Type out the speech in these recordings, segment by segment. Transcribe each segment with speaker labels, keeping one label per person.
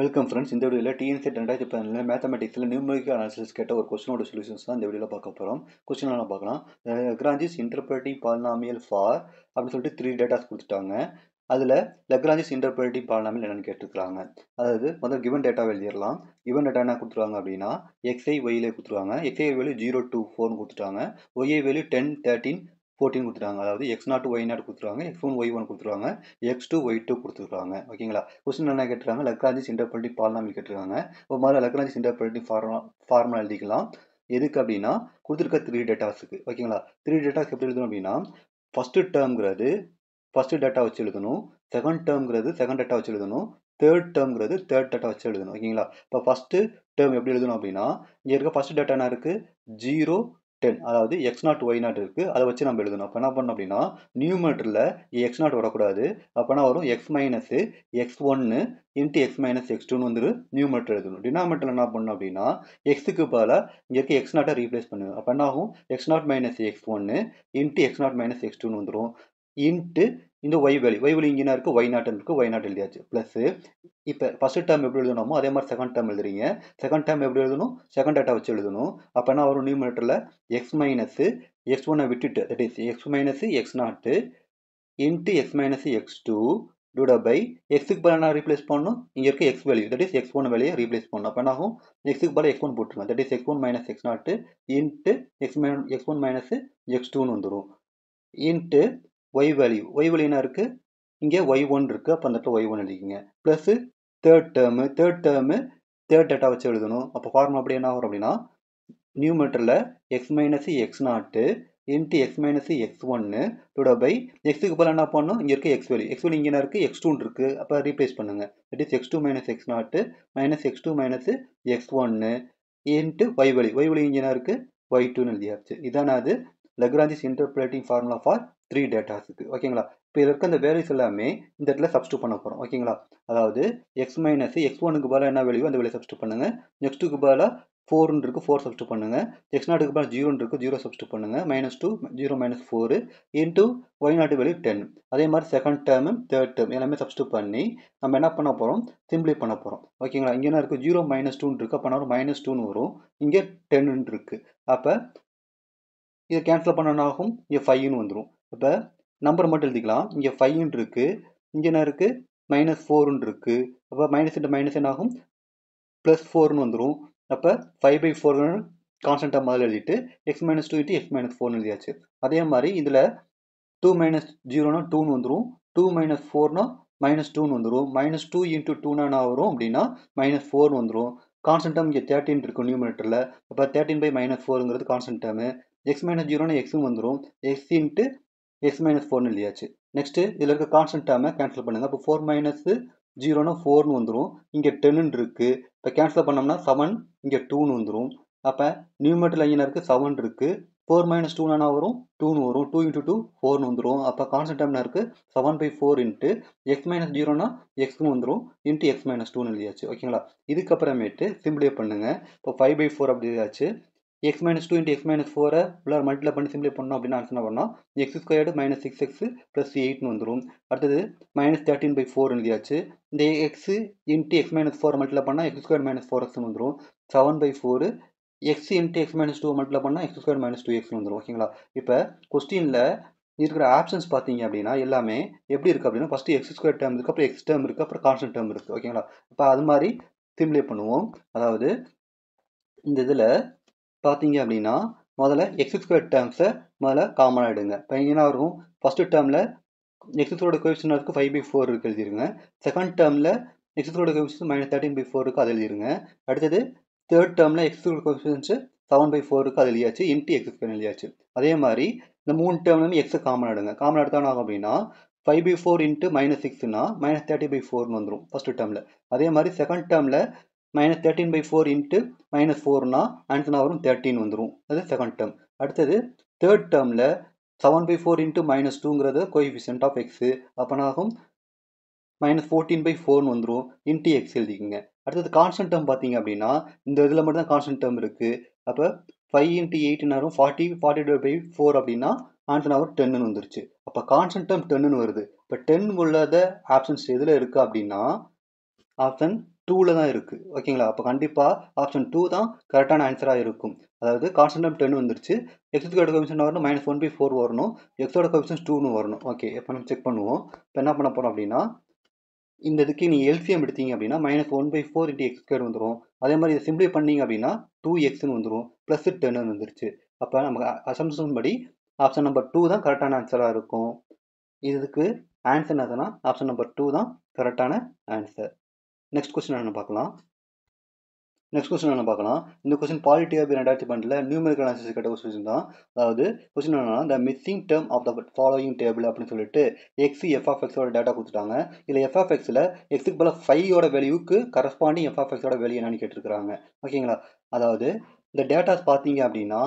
Speaker 1: welcome friends இந்த வீடியோவில் DNC ரெண்டாயிரத்தி பதினேழு மேத்தமெட்டிக்ஸில் நியூமரிக்கல் அனாலிசிஸ் கேட்ட ஒரு கொஸ்டினோட சொல்யூஷன்ஸ் தான் இந்த வீடியோவில் பார்க்க போகிறோம் கொஸ்டினால பார்க்கலாம் லக்ராஞ்சிஸ் இன்டர்பிரேட்டிங் பாலினாமியல் ஃபார் அப்படின்னு சொல்லிட்டு த்ரீ டேட்டாஸ் கொடுத்துட்டாங்க அதில் லக்ராஞ்சிஸ் இன்டர்பிரேட்டிங் பாலினாமியல் என்னென்னு கேட்டுருக்குறாங்க அதாவது முதல் கிவன் டேட்டாவை எழுதிடலாம் கிவன் டேட்டா என்ன கொடுத்துருவாங்க அப்படின்னா எக்ஸ்ஐ ஒய்லே கொடுத்துருவாங்க எக்ஸ்ஐ வேல்யூ ஜீரோ டூ ஃபோர்னு கொடுத்துட்டாங்க ஒய்ஏ வேல்யூ டென் தேர்ட்டின் ஃபோர்டின் கொடுத்துருக்காங்க அதாவது எக்ஸ் நாட் ஒய் நாட் கொடுத்துருவாங்க எக்ஸ் ஒன் ஒய் ஒன் கொடுத்துருவாங்க எக்ஸ் டூ ஒய் டூ கொடுத்துருக்காங்க ஓகேங்களா கொஸ்டின் என்ன கேட்டுருவாங்க லக்ராஜி சிண்டர்பல்டி பாலினாமி கேட்டுருவாங்க இப்போ மாதிரி லக்ராஜி சிண்டர்பல்டி ஃபார்மா ஃபார்மலாக எழுதிக்கலாம் எதுக்கு அப்படின்னா கொடுத்துருக்க த்ரீ டேட்டாஸுக்கு ஓகேங்களா த்ரீ டேட்டாஸ் எப்படி எழுதணும் அப்படின்னா ஃபஸ்ட்டு டேர்ம்ங்கிறது ஃபஸ்ட்டு டேட்டா வச்சு எழுதணும் செகண்ட் டேர்ம்ங்கிறது செகண்ட் டேட்டா வச்சு எழுதணும் தேர்ட் டேர்ம்ங்கிறது தேர்ட் டேட்டா வச்சு எழுதணும் ஓகேங்களா இப்போ ஃபஸ்ட்டு டேர்ம் எப்படி எழுதணும் அப்படின்னா இங்கே இருக்க ஃபஸ்ட்டு டேட்டா என்ன இருக்குது ஜீரோ டென் அதாவது எக்ஸ் நாட் ஒய் நாட் இருக்குது அதை வச்சு நம்ம எழுதணும் அப்போ என்ன பண்ணோம் அப்படின்னா நியூமேட்டரில் எக்ஸ் நாட் வரக்கூடாது அப்போனா வரும் எக்ஸ் மைனஸு எக்ஸ் ஒன்று இன்ட்டு எக்ஸ் மைனஸ் எக்ஸ் டூன்னு வந்து நியூமேட்டர் எழுதணும் டினாமேட்டர் என்ன பண்ணணும் அப்படின்னா எக்ஸுக்கு பல இங்கே இருக்க எக்ஸ் நாட்டை ரீப்ளேஸ் பண்ணுவேன் அப்போ என்ன ஆகும் எக்ஸ் நாட் மைனஸ் எக்ஸ் ஒன்று into X naught minus X டூன்னு வந்துடும் இன்ட்டு இந்த ஒய் வேலி ஒய் வேலி இங்கே இருக்குது ஒய் நாட்டன் இருக்குது ஒய் நாட் எழுதியாச்சு ப்ளஸ்ஸு இப்போ ஃபஸ்ட் டேர்ம் எப்படி எழுதணுமோ அதே மாதிரி செகண்ட் டேம் எழுதுறீங்க செகண்ட் டைம் எப்படி எழுதணும் செகண்ட் டேட்டா வச்சு எழுதணும் அப்போ என்ன வரும் நியூமினேட்டரில் எக்ஸ் மைனஸு எக்ஸ் ஒன்னை விட்டுட்டு that is X minus X naught into X minus X two divide by எக்ஸுக்கு பல என்ன ரீப்ளேஸ் பண்ணணும் இங்கே இருக்க X value that is X one வேலையை ரீப்ளேஸ் பண்ணணும் அப்போ என்னாகும் எக்ஸுக்கு பல எக்ஸ் ஒன் போட்டுருங்க that is X one minus X naught into X minus X one minus X டூன்னு வந்துடும் இன்ட்டு ஒய் வேல்யூ ஒய் வேல்யூனா இருக்குது இங்கே ஒய் ஒன் இருக்குது அப்போ அந்த இடத்துல ஒய் ஒன் எழுதிக்கிங்க plus third term third term third data வச்சு எழுதணும் அப்போ ஃபார்ம் அப்படி என்ன வரும் அப்படின்னா நியூ நியூமீட்டரில் X minus X naught into X minus X ஒன்னு டூட பை எக்ஸுக்கு போல என்ன பண்ணணும் இங்கே இருக்குது எக்ஸ் வேல்யூ எக்ஸ் வேல்யூ இங்கே இருக்குது எக்ஸ் டூன் இருக்கு அப்போ ரீப்ளேஸ் பண்ணுங்க it is X two minus X naught minus X two minus X ஒன்னு into Y value Y value இங்கே இருக்குது ஒய் டூன்னு எழுதியாச்சு இதான அது Lagrange's interpolating formula for three டேட்டாஸுக்கு ஓகேங்களா இப்போ இதில் இருக்க அந்த வேல்யூஸ் எல்லாமே இந்த இடத்துல சப்ஸ்டியூட் பண்ண போகிறோம் ஓகேங்களா அதாவது எக்ஸ் மைனஸ் எக்ஸ் ஒனுக்கு பதிலாக என்ன வேல்யூ அந்த வேலையை சப்ஸ்டியூட் பண்ணுங்கள் நெக்ஸ்ட்டுக்கு பதிலாக ஃபோர்னு இருக்குது ஃபோர் சப்ஸ்டியூட் பண்ணுங்கள் எக்ஸ் நாட்டுக்கு பதிலாக ஜீரோன்னு இருக்குது ஜீரோ சப்ஸ்டியூட் பண்ணுங்கள் minus two zero minus four into Y naught value ten அதே மாதிரி செகண்ட் டேர்மு தேர்ட் டேர்ம் எல்லாமே சப்ஸ்டியூட் பண்ணி நம்ம என்ன பண்ண போகிறோம் சிம்பிளி பண்ண போகிறோம் ஓகேங்களா இங்கே என்ன இருக்குது ஜீரோ மைனஸ் டூன்னு இருக்குது அப்போ நான் மைனஸ் டூன்னு வரும் இங்கே டென்னு இருக்குது அப்போ இதை கேன்சல் ஆகும் இங்கே ஃபைவ்னு வந்துடும் அப்போ நம்பர் மட்டும் எழுதிக்கலாம் இங்கே ஃபைவ்னு இருக்குது இங்கே என்ன இருக்குது மைனஸ் ஃபோர்னு இருக்குது அப்போ மைனஸ் இன்ட்டு மைனஸ் என்ன ஆகும் ப்ளஸ் ஃபோர்னு வந்துடும் அப்போ ஃபைவ் பை ஃபோர்னு கான்ஸ்டண்ட்டாக முதல்ல எழுதிட்டு X minus two into X minus ஃபோர்னு எழுதியாச்சு அதே மாதிரி இதில் டூ மைனஸ் ஜீரோனா டூன்னு வந்துடும் டூ மைனஸ் ஃபோர்னா மைனஸ் டூன்னு வந்துடும் மைனஸ் டூ இன்ட்டு டூனா என்ன வரும் அப்படின்னா மைனஸ் ஃபோர்னு வந்துடும் கான்ஸ்டன்டாக இங்கே தேர்ட்டின் இருக்கும் நியூமினேட்டரில் அப்போ தேர்ட்டின் பை மைனஸ் ஃபோருங்கிறது கான்ஸ்டன்ட் டேமு எக்ஸ் மைனஸ் ஜீரோனா எக்ஸும் வந்துடும் எக்ஸ் இன்ட்டு எக்ஸ் மைனஸ் ஃபோர்னு இல்லையாச்சு நெக்ஸ்ட்டு இதில் இருக்க கான்ஸ்டன்ட் டேமை கேன்சல் பண்ணுங்கள் அப்போ ஃபோர் மைனஸு ஜீரோனா ஃபோர்னு வந்துடும் இங்கே டென்னு இருக்குது இப்போ கேன்சல் பண்ணோம்னா செவன் இங்கே டூன்னு வந்துடும் அப்போ நியூமெட்டில் ஐயனாக இருக்குது செவன் இருக்குது ஃபோர் மைனஸ் டூனா வரும் டூன்னு வரும் டூ இன்ட்டு டூ ஃபோர்னு வந்துடும் அப்போ கான்ஸ்டன்ட் டைம்னா இருக்குது seven by four into X minus ஜீரோனா எக்ஸ்னு வந்துடும் இன்ட்டு எக்ஸ் மைனஸ் டூன்னு எழுதியாச்சு ஓகேங்களா இதுக்கப்புறமேட்டு சிம்பிளே பண்ணுங்கள் இப்போ ஃபைவ் பை ஃபோர் அப்படி ஆச்சு X minus two into X minus 4 உள்ள மல்டில் பண்ணி சிம்பிளை பண்ணோம் அப்படின்னா ஆன்சர் என்ன பண்ணோம் x squared minus six x plus எயிட்னு வந்துடும் அடுத்தது மைனஸ் தேர்ட்டின் பை ஃபோர் எழுதியாச்சு இந்த x into x minus 4 multiply பண்ணால் x squared minus 4x x வந்துடும் seven by x x x x 2 two multiply பண்ணால் x minus minus two x வந்துடும் ஓகேங்களா இப்போ கொஸ்டினில் இருக்கிற ஆப்ஷன்ஸ் பார்த்தீங்க அப்படின்னா எல்லாமே எப்படி இருக்குது அப்படின்னா ஃபஸ்ட்டு எக்ஸ் ஸ்கொயர் டேர்ம் இருக்குது அப்புறம் எக்ஸ் டேர்ம் அப்புறம் கான்ஸ்டன்ட் டேர்ம் இருக்குது ஓகேங்களா இப்போ அது மாதிரி சிம்லே பண்ணுவோம் அதாவது இந்த இதில் பார்த்தீங்க அப்படின்னா முதல்ல எக்ஸ் ஸ்கொயர் டேர்ம்ஸை முதல்ல காமன் ஆகிடுங்க இப்போ என்ன இருக்கும் ஃபஸ்ட்டு டேர்மில் எக்ஸஸோட கொஷன் இருக்குது ஃபைவ் பை ஃபோர் இருக்குது எழுதிருங்க செகண்ட் டேர்மில் எக்ஸஸோட coefficient minus thirteen by four இருக்குது அது எழுதிருங்க அடுத்தது தேர்ட் டேர்மில் எக்ஸஸோட கோஎஃபிஷியன்ஸு செவன் பை ஃபோர் இருக்குது அது எழுதியாச்சு இன்ட்டு எக்ஸ் ஸ்கொயர் எழுதியாச்சு அதே மாதிரி இந்த மூணு டேர்ம்லேருந்து எக்ஸை காமன் ஆகிடுங்க காமன் எடுத்தான ஆகும் அப்படின்னா five by four into minus சிக்ஸ்னா மைனஸ் தேர்ட்டி பை ஃபோர்னு வந்துடும் ஃபஸ்ட்டு டேர்மில் அதே மாதிரி செகண்ட் டேர்மில் minus thirteen by four into minus ஃபோர்னா ஆன்சர்னா வரும் தேர்ட்டின் வந்துடும் அது செகண்ட் டேர்ம் அடுத்தது தேர்ட் டேர்மில் seven by four into minus டூங்கிறது கோஎஃபிஷியன்ட் ஆஃப் எக்ஸு அப்போனாகும் மைனஸ் ஃபோர்டீன் பை ஃபோர்னு வந்துடும் இன்டி எக்ஸ் எழுதிக்குங்க அடுத்தது கான்ஸ்டன்ட் டேர்ம் பார்த்தீங்க அப்படின்னா இந்த இதில் மட்டும்தான் தான் கான்ஸ்டன்ட் டேர்ம் இருக்குது அப்போ ஃபைவ் இன்ட்டு எயிட்னு வரும் forty forty two by four அப்படின்னா ஆன்சர் அவர் டென்னு வந்துருச்சு அப்போ கான்ஸ்டன்ட் டேர்ம் டென்னு வருது இப்போ டென் உள்ளத ஆப்ஷன்ஸ் எதில் இருக்குது அப்படின்னா ஆப்ஷன் டூவில் தான் இருக்குது ஓகேங்களா அப்போ கண்டிப்பாக ஆப்ஷன் டூ தான் கரெக்டான ஆன்சராக இருக்கும் அதாவது கான்ஸ்டன்டம் டென் வந்துருச்சு எக்ஸோட கொபிஷன் வரணும் மைனஸ் ஒன் பை ஃபோர் வரணும் எக்ஸோட கமிஷன் டூன்னு வரணும் ஓகே இப்போ நம்ம செக் பண்ணுவோம் இப்போ என்ன பண்ண போகிறோம் அப்படின்னா இந்த இதுக்கு நீ எல்சிஎம் எடுத்தீங்க அப்படின்னா minus one by four into x கேடு வந்துடும் அதே மாதிரி இதை சிம்பிளை பண்ணீங்க அப்படின்னா டூ எக்ஸ்னு வந்துடும் ப்ளஸ் டென்னு வந்துருச்சு அப்போ நமக்கு அசம்சன் படி ஆப்ஷன் நம்பர் டூ தான் கரெக்டான ஆன்சராக இருக்கும் இதுக்கு ஆன்சர் என்னதுன்னா ஆப்ஷன் நம்பர் டூ தான் கரெக்டான ஆன்சர் நெக்ஸ்ட் கொஸ்டின் என்ன பார்க்கலாம் நெக்ஸ்ட் கொஸ்டின் என்ன பார்க்கலாம் இந்த கொஸ்டின் பாலிட்டி ஆஃப் ரெண்டாயிரத்தி பன்னெண்டில் நியூமெரிக்கல் அனாலிசிஸ் கேட்ட கொஸ்டின் தான் அதாவது கொஸ்டின் என்னன்னா the missing term of the following table அப்படின்னு சொல்லிட்டு எக்ஸ் எக்ஸோட டேட்டா கொடுத்துட்டாங்க இதில் எக்ஸில் எக்ஸுக்கு பல ஃபைவோட வேல்யூக்கு கரஸ்பாண்டிங் எக்ஸோட வேல்யூ என்னன்னு கேட்டிருக்கிறாங்க ஓகேங்களா அதாவது இந்த டேட்டாஸ் பார்த்தீங்க அப்படின்னா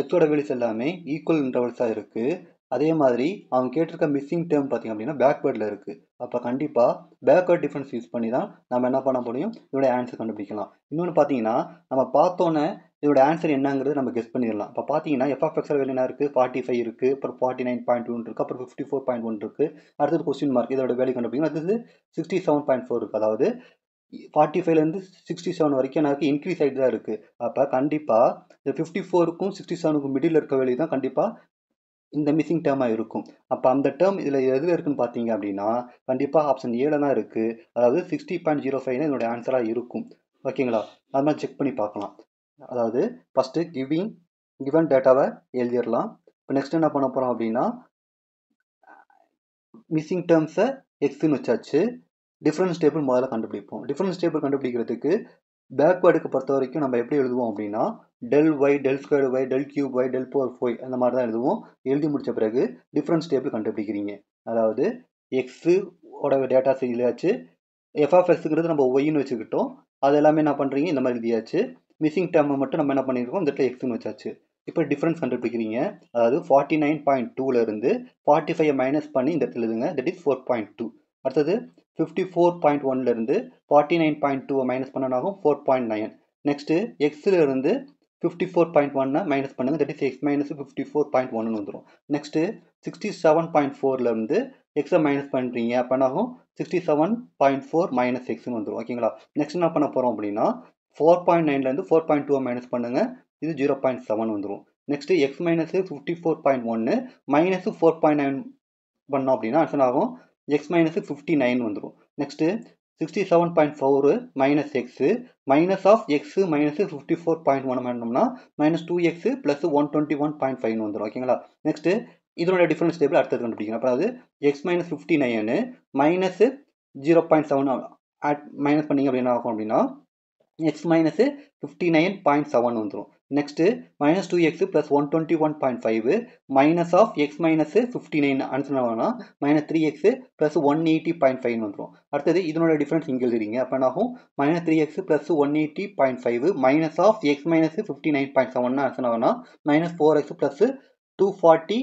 Speaker 1: எக்ஸோட வேல்யூஸ் எல்லாமே ஈக்குவல் இன்டர்வல்ஸாக இருக்குது அதே மாதிரி அவங்க கேட்டிருக்க மிஸ்ஸிங் டேர்ம் பார்த்திங்க அப்படின்னா பேக்வேர்டில் இருக்குது அப்போ கண்டிப்பாக பேக்வேர்ட் டிஃப்ரென்ஸ் யூஸ் பண்ணி தான் நம்ம என்ன பண்ண முடியும் இதோட ஆன்சர் கண்டுபிடிக்கலாம் இன்னொன்று பார்த்தீங்கன்னா நம்ம பார்த்தோன்னே இதோட ஆன்சர் என்னங்கிறது நம்ம கெஸ் பண்ணிடலாம் இப்போ பார்த்தீங்கன்னா எஃப்எஃப் வெளியே என்ன இருக்குது ஃபார்ட்டி ஃபைவ் இருக்குது அப்புறம் ஃபார்ட்டி நைன் பாயிண்ட் ஒன் இருக்குது அப்புறம் ஃபிஃப்டி ஃபோர் பாயிண்ட் ஒன் இருக்குது அடுத்தது கொஸ்டின் மார்க் இதோட வேலை கண்டுபிடிக்கணும் அடுத்தது சிக்ஸ்டி செவன் பாயிண்ட் ஃபோர் இருக்குது அதாவது ஃபார்ட்டி ஃபைவ்லேருந்து சிக்ஸ்டி செவன் வரைக்கும் எனக்கு இன்க்ரீஸ் ஆகிட்டு தான் இருக்குது அப்போ கண்டிப்பாக இந்த ஃபிஃப்டி ஃபோருக்கும் சிக்ஸ்டி செவனுக்கும் மிடில் இருக்க வேலையை தான் கண்டிப்பாக இந்த மிஸ்ஸிங் டேர்மாக இருக்கும் அப்போ அந்த டேர்ம் இதில் எதில் இருக்குன்னு பார்த்தீங்க அப்படின்னா கண்டிப்பாக ஆப்ஷன் ஏழு தான் இருக்குது அதாவது சிக்ஸ்டி பாயிண்ட் ஜீரோ ஃபைவ் என்னோடய ஆன்சராக இருக்கும் ஓகேங்களா அது மாதிரி செக் பண்ணி பார்க்கலாம் அதாவது ஃபஸ்ட்டு கிவிங் கிவன் டேட்டாவை எழுதிடலாம் இப்போ நெக்ஸ்ட் என்ன பண்ண போகிறோம் அப்படின்னா மிஸ்ஸிங் டேர்ம்ஸை எக்ஸ்னு வச்சாச்சு டிஃப்ரென்ஸ் டேபிள் முதல்ல கண்டுபிடிப்போம் டிஃப்ரென்ஸ் டேபிள் கண்டுபிடிக்கிறதுக்கு பேக்வேர்டுக்கு பொறுத்த வரைக்கும் நம்ம எப்படி எழுதுவோம் அப்படின்னா del y del square y del cube y del four ஃபோய் அந்த மாதிரி தான் எழுதுவோம் எழுதி முடித்த பிறகு டிஃப்ரென்ஸ் டேபிள் கண்டுபிடிக்கிறீங்க அதாவது எக்ஸு ஓட டேட்டா ஆஃப் எஃப்எஃப்எஸ்ங்கிறது நம்ம ஒய்ன்னு வச்சுக்கிட்டோம் அது எல்லாமே என்ன பண்ணுறீங்க இந்த மாதிரி எழுதியாச்சு மிஸ்ஸிங் டேர்மை மட்டும் நம்ம என்ன பண்ணியிருக்கோம் இந்த இடத்துல எக்ஸ்னு வச்சாச்சு இப்போ டிஃப்ரென்ஸ் கண்டுபிடிக்கிறீங்க அதாவது ஃபார்ட்டி நைன் பாயிண்ட் டூலேருந்து ஃபார்ட்டி ஃபைவ் மைனஸ் பண்ணி இந்த இடத்துல எழுதுங்க that is four point two அடுத்தது ஃபிஃப்டி ஃபோர் பாயிண்ட் ஒன்லேருந்து ஃபார்ட்டி நைன் பாயிண்ட் டூவை மைனஸ் பண்ணனாகும் ஃபோர் பாயிண்ட் நைன் நெக்ஸ்ட்டு எக்ஸிலிருந்து ஃபிஃப்டி ஃபோர் பாயிண்ட் ஒன்னை மைனஸ் பண்ணுங்கள் thirty six minus fifty four point ஒன்னு வந்துடும் நெக்ஸ்ட்டு சிக்ஸ்டி செவன் பாயிண்ட் ஃபோர்லேருந்து எக்ஸை மைனஸ் பண்ணுறீங்க அப்போனாகும் sixty seven point four minus எக்ஸ்னு வந்துடும் ஓகேங்களா நெக்ஸ்ட் என்ன பண்ண போகிறோம் அப்படின்னா ஃபோர் பாயிண்ட் நைன்லேருந்து ஃபோர் பாயிண்ட் டூ மைனஸ் பண்ணுங்கள் இது ஜீரோ பாயிண்ட் செவன் வந்துடும் next x minus fifty four point ஒன்று மைனஸு ஃபோர் பாயிண்ட் நைன் பண்ணோம் அப்படின்னா ஆன்சர் ஆகும் எக்ஸ் மைனஸு ஃபிஃப்டி நைன் வந்துடும் next sixty seven point four minus x minus of x minus fifty four point one பண்ணோம்னா minus two x plus one twenty one point five வந்துடும் ஓகேங்களா next இதனோட difference table அடுத்தது கண்டுபிடிக்கணும் அதாவது X minus fifty nine minus zero point seven add minus பண்ணிங்க அப்படின்னா ஆகும் அப்படின்னா x minus fifty nine point seven வந்துடும் next minus two x plus one twenty one point five minus of x minus fifty nine answer ஆகணும்னா minus three x plus one eighty point ஃபைவ்னு வந்துடும் அடுத்தது இதனோட டிஃபரன்ஸ் இங்கே எழுதுறீங்க அப்போ ஆகும் minus three x plus one eighty point five minus of x minus fifty nine point seven answer ஆகணும்னா minus four x plus two forty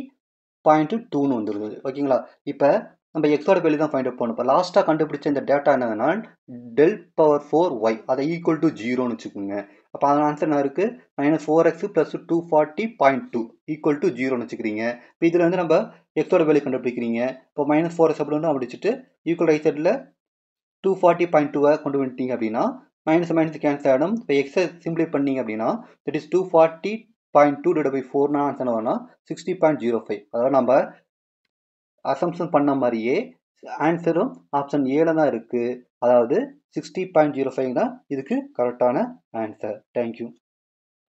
Speaker 1: point டூன்னு வந்துடுது ஓகேங்களா இப்போ நம்ம எக்ஸோட வேல்யூ தான் ஃபைண்ட் அவுட் பண்ணணும் இப்போ லாஸ்ட்டாக கண்டுபிடிச்ச இந்த டேட்டா என்னதுன்னா டெல் பவர் ஃபோர் ஒய் அதை ஈக்குவல் டு ஜீரோன்னு வச்சுக்கோங்க அப்போ அதனால் ஆன்சர் என்ன இருக்குது minus four x plus two forty point two equal to ஜீரோன்னு வச்சுக்கிறீங்க இப்போ இதில் வந்து நம்ம எக்ஸோட வேலை கண்டுபிடிக்கிறீங்க இப்போ மைனஸ் ஃபோர் எக்ஸ் அப்படின்னு அப்படிச்சுட்டு ஈக்குவல் ரைட் சைடில் டூ ஃபார்ட்டி பாயிண்ட் டூவை கொண்டு வந்துட்டீங்க அப்படின்னா மைனஸ் மைனஸ் கேன்சல் ஆகிடும் இப்போ எக்ஸை சிம்பிளை பண்ணிங்க அப்படின்னா that is two forty point two divide by ஃபோர்னா ஆன்சர் என்ன சிக்ஸ்டி பாயிண்ட் ஜீரோ ஃபைவ் அதாவது நம்ம அசம்ஷன் பண்ண மாதிரியே ஆன்சரும் ஆப்ஷன் ஏல தான் இருக்குது அதாவது சிக்ஸ்டி பாயிண்ட் ஜீரோ ஃபைவ்னா இதுக்கு கரெக்டான ஆன்சர் தேங்க்யூ